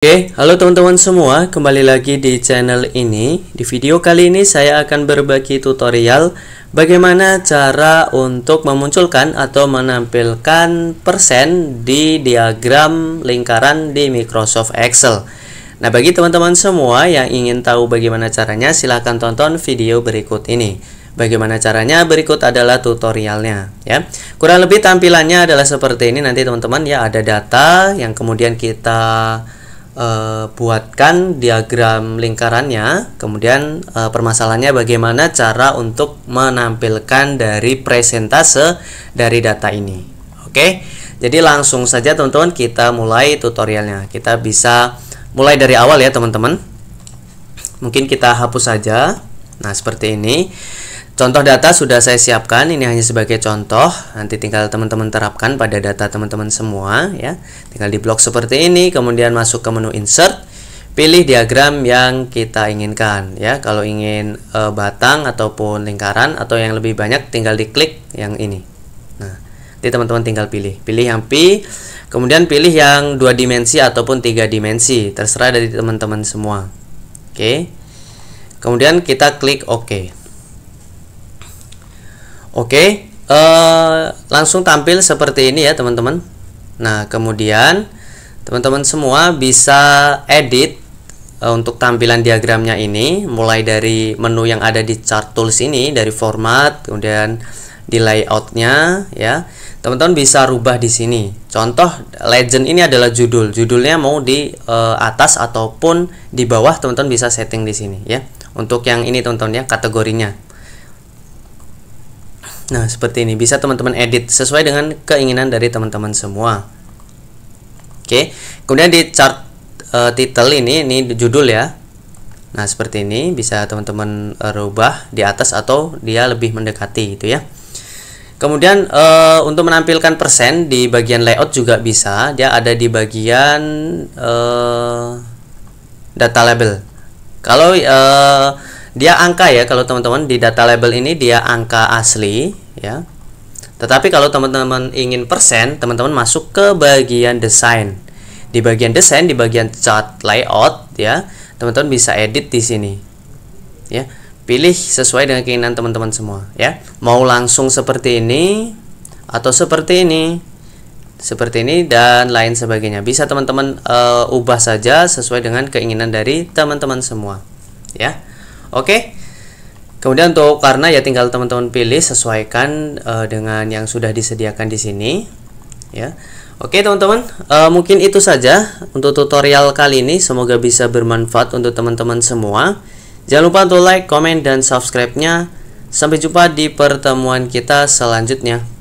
Oke, okay, halo teman-teman semua, kembali lagi di channel ini. Di video kali ini saya akan berbagi tutorial bagaimana cara untuk memunculkan atau menampilkan persen di diagram lingkaran di Microsoft Excel. Nah, bagi teman-teman semua yang ingin tahu bagaimana caranya, silahkan tonton video berikut ini. Bagaimana caranya? Berikut adalah tutorialnya ya. Kurang lebih tampilannya adalah seperti ini nanti teman-teman ya ada data yang kemudian kita uh, buatkan diagram lingkarannya. Kemudian uh, permasalahannya bagaimana cara untuk menampilkan dari presentase dari data ini. Oke. Jadi langsung saja teman-teman kita mulai tutorialnya. Kita bisa mulai dari awal ya teman-teman. Mungkin kita hapus saja. Nah, seperti ini. Contoh data sudah saya siapkan, ini hanya sebagai contoh. Nanti tinggal teman-teman terapkan pada data teman-teman semua ya. Tinggal di blok seperti ini, kemudian masuk ke menu insert, pilih diagram yang kita inginkan ya. Kalau ingin e, batang ataupun lingkaran atau yang lebih banyak tinggal diklik yang ini. Nah, jadi teman-teman tinggal pilih, pilih yang P, kemudian pilih yang dua dimensi ataupun tiga dimensi, terserah dari teman-teman semua. Oke. Kemudian kita klik OK. Oke, uh, langsung tampil seperti ini ya teman-teman. Nah, kemudian teman-teman semua bisa edit uh, untuk tampilan diagramnya ini mulai dari menu yang ada di chart tools ini dari format kemudian di layoutnya ya teman-teman bisa rubah di sini contoh legend ini adalah judul judulnya mau di uh, atas ataupun di bawah teman-teman bisa setting di sini ya untuk yang ini teman-teman ya kategorinya Nah, seperti ini bisa teman-teman edit sesuai dengan keinginan dari teman-teman semua. Oke. Kemudian di chart uh, eh, title ini ini judul ya. Nah, seperti ini bisa teman-teman uh, rubah di atas atau dia lebih mendekati gitu ya. Kemudian uh, untuk menampilkan persen di bagian layout juga bisa. Dia ada di bagian data label. Kalau dia angka ya kalau teman-teman di data label ini dia angka asli ya tetapi kalau teman-teman ingin persen teman-teman masuk ke bagian desain di bagian desain di bagian chart layout ya teman-teman bisa edit di sini ya pilih sesuai dengan keinginan teman-teman semua ya mau langsung seperti ini atau seperti ini seperti ini dan lain sebagainya bisa teman-teman uh, ubah saja sesuai dengan keinginan dari teman-teman semua ya oke kemudian untuk karena ya tinggal teman-teman pilih sesuaikan uh, dengan yang sudah disediakan di sini ya oke teman-teman uh, mungkin itu saja untuk tutorial kali ini semoga bisa bermanfaat untuk teman-teman semua jangan lupa untuk like, komen, dan subscribe-nya sampai jumpa di pertemuan kita selanjutnya